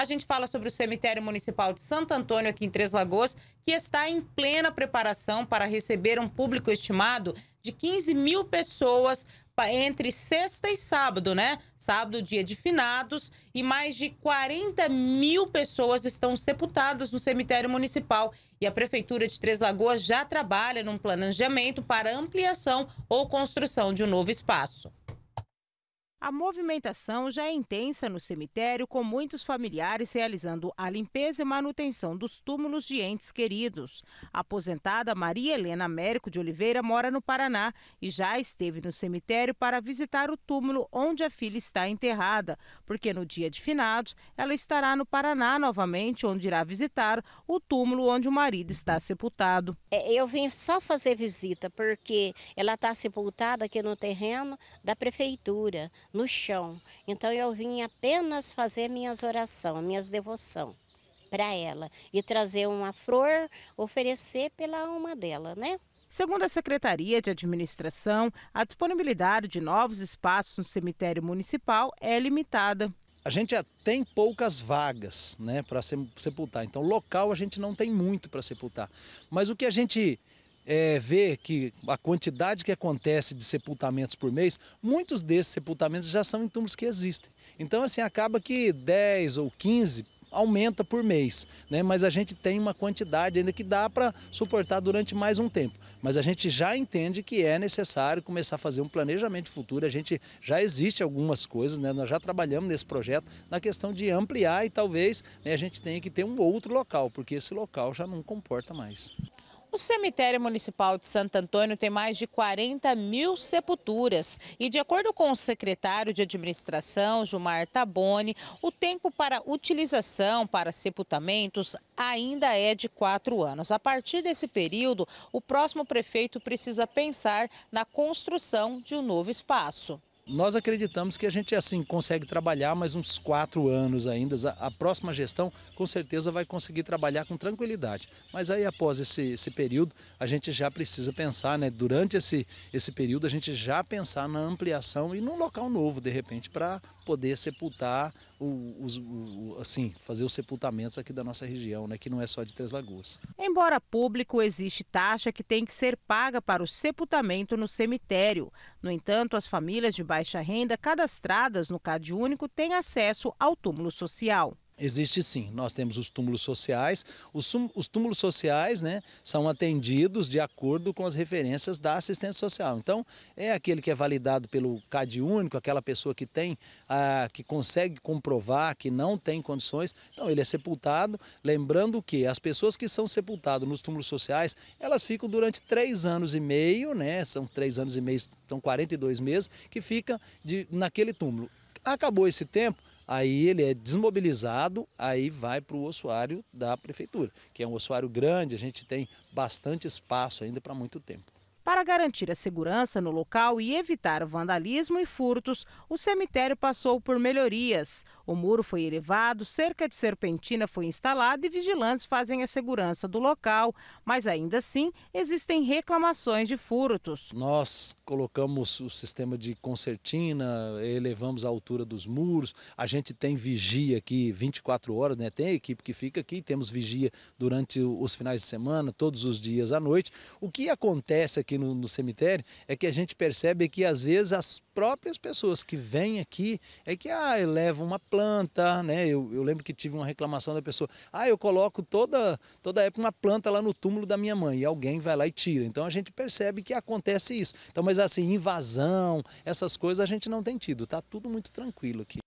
A gente fala sobre o cemitério municipal de Santo Antônio, aqui em Três Lagoas, que está em plena preparação para receber um público estimado de 15 mil pessoas entre sexta e sábado, né? Sábado, dia de finados, e mais de 40 mil pessoas estão sepultadas no cemitério municipal. E a Prefeitura de Três Lagoas já trabalha num planejamento para ampliação ou construção de um novo espaço. A movimentação já é intensa no cemitério, com muitos familiares realizando a limpeza e manutenção dos túmulos de entes queridos. A aposentada Maria Helena Américo de Oliveira mora no Paraná e já esteve no cemitério para visitar o túmulo onde a filha está enterrada, porque no dia de finados ela estará no Paraná novamente, onde irá visitar o túmulo onde o marido está sepultado. É, eu vim só fazer visita porque ela está sepultada aqui no terreno da prefeitura no chão. Então eu vim apenas fazer minhas orações, minhas devoções para ela e trazer uma flor, oferecer pela alma dela, né? Segundo a Secretaria de Administração, a disponibilidade de novos espaços no cemitério municipal é limitada. A gente já tem poucas vagas né, para sepultar, então local a gente não tem muito para sepultar. Mas o que a gente é, que a quantidade que acontece de sepultamentos por mês, muitos desses sepultamentos já são em túmulos que existem. Então, assim, acaba que 10 ou 15 aumenta por mês, né? mas a gente tem uma quantidade ainda que dá para suportar durante mais um tempo. Mas a gente já entende que é necessário começar a fazer um planejamento futuro. A gente já existe algumas coisas, né? nós já trabalhamos nesse projeto na questão de ampliar e talvez né, a gente tenha que ter um outro local, porque esse local já não comporta mais. O cemitério municipal de Santo Antônio tem mais de 40 mil sepulturas e, de acordo com o secretário de administração, Gilmar Taboni, o tempo para utilização para sepultamentos ainda é de quatro anos. A partir desse período, o próximo prefeito precisa pensar na construção de um novo espaço nós acreditamos que a gente assim consegue trabalhar mais uns quatro anos ainda. A próxima gestão com certeza vai conseguir trabalhar com tranquilidade. Mas aí após esse, esse período, a gente já precisa pensar, né? Durante esse, esse período, a gente já pensar na ampliação e num local novo, de repente, para poder sepultar, o, os, o, assim, fazer os sepultamentos aqui da nossa região, né, que não é só de Três Lagoas. Embora público, existe taxa que tem que ser paga para o sepultamento no cemitério. No entanto, as famílias de baixa renda cadastradas no CadÚnico têm acesso ao túmulo social. Existe sim. Nós temos os túmulos sociais. Os, os, túmulos sociais né, são atendidos de acordo com as referências da assistência social. Então, é aquele que é validado pelo CAD único, aquela pessoa que tem, ah, que consegue comprovar que não tem condições. Então, ele é sepultado. Lembrando que as pessoas que são sepultadas nos túmulos sociais, elas ficam durante três anos e meio, né? São três anos e meio, são 42 meses, que fica de, naquele túmulo. Acabou esse tempo, aí ele é desmobilizado, aí vai para o ossuário da prefeitura, que é um ossuário grande, a gente tem bastante espaço ainda para muito tempo. Para garantir a segurança no local e evitar vandalismo e furtos, o cemitério passou por melhorias. O muro foi elevado, cerca de serpentina foi instalada e vigilantes fazem a segurança do local, mas ainda assim existem reclamações de furtos. Nós colocamos o sistema de concertina, elevamos a altura dos muros, a gente tem vigia aqui 24 horas, né? tem a equipe que fica aqui, temos vigia durante os finais de semana, todos os dias à noite. O que acontece aqui no, no, cemitério é que a gente percebe que às vezes as próprias pessoas que vêm aqui é que ah, leva uma planta, né? Eu, eu, lembro que tive uma reclamação da pessoa, ah, eu coloco toda, toda época uma planta lá no túmulo da minha mãe e alguém vai lá e tira. Então a gente percebe que acontece isso. Então, mas assim, invasão, essas coisas a gente não tem tido, tá tudo muito tranquilo aqui.